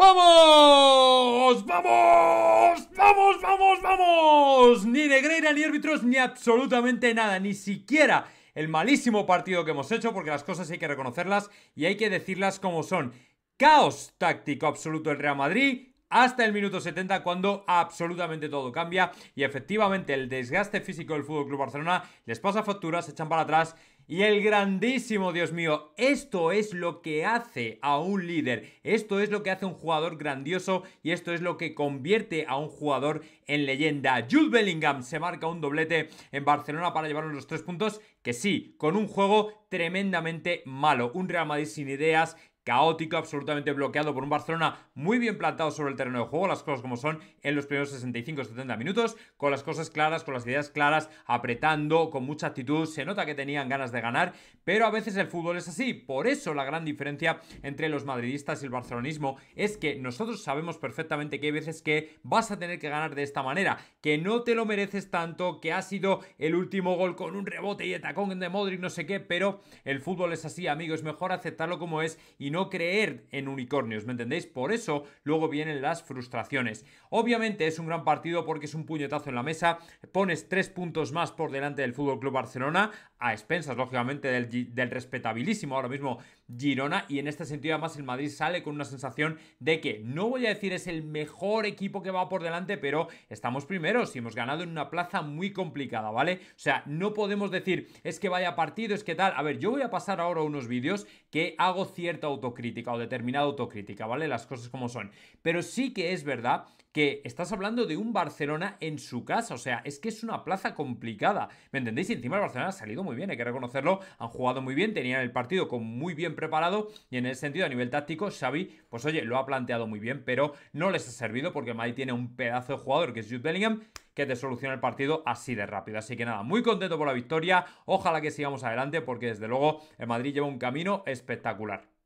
¡Vamos! ¡Vamos! ¡Vamos, vamos, vamos! Ni Negreira, ni árbitros, ni absolutamente nada, ni siquiera el malísimo partido que hemos hecho, porque las cosas hay que reconocerlas y hay que decirlas como son. Caos táctico absoluto el Real Madrid, hasta el minuto 70 cuando absolutamente todo cambia y efectivamente el desgaste físico del FC Barcelona les pasa facturas, se echan para atrás y el grandísimo, Dios mío, esto es lo que hace a un líder, esto es lo que hace a un jugador grandioso y esto es lo que convierte a un jugador en leyenda. Jude Bellingham se marca un doblete en Barcelona para llevarnos los tres puntos, que sí, con un juego tremendamente malo, un Real Madrid sin ideas caótico, absolutamente bloqueado por un Barcelona muy bien plantado sobre el terreno de juego, las cosas como son en los primeros 65-70 minutos, con las cosas claras, con las ideas claras, apretando, con mucha actitud, se nota que tenían ganas de ganar, pero a veces el fútbol es así, por eso la gran diferencia entre los madridistas y el barcelonismo es que nosotros sabemos perfectamente que hay veces que vas a tener que ganar de esta manera, que no te lo mereces tanto, que ha sido el último gol con un rebote y el tacón de Modric, no sé qué, pero el fútbol es así, amigos, mejor aceptarlo como es y no creer en unicornios, ¿me entendéis? Por eso luego vienen las frustraciones. Obviamente es un gran partido porque es un puñetazo en la mesa, pones tres puntos más por delante del Fútbol Club Barcelona, a expensas, lógicamente, del, del respetabilísimo ahora mismo Girona, y en este sentido, además, el Madrid sale con una sensación de que no voy a decir es el mejor equipo que va por delante, pero estamos primeros y hemos ganado en una plaza muy complicada, ¿vale? O sea, no podemos decir es que vaya partido, es que tal. A ver, yo voy a pasar ahora unos vídeos que hago cierta autocrítica o determinada autocrítica, ¿vale? Las cosas como son. Pero sí que es verdad que estás hablando de un Barcelona en su casa, o sea, es que es una plaza complicada, ¿me entendéis? Y encima el Barcelona ha salido muy bien, hay que reconocerlo, han jugado muy bien, tenían el partido con muy bien preparado y en ese sentido a nivel táctico Xavi, pues oye, lo ha planteado muy bien, pero no les ha servido porque Madrid tiene un pedazo de jugador que es Jude Bellingham que te soluciona el partido así de rápido. Así que nada, muy contento por la victoria. Ojalá que sigamos adelante porque desde luego el Madrid lleva un camino espectacular.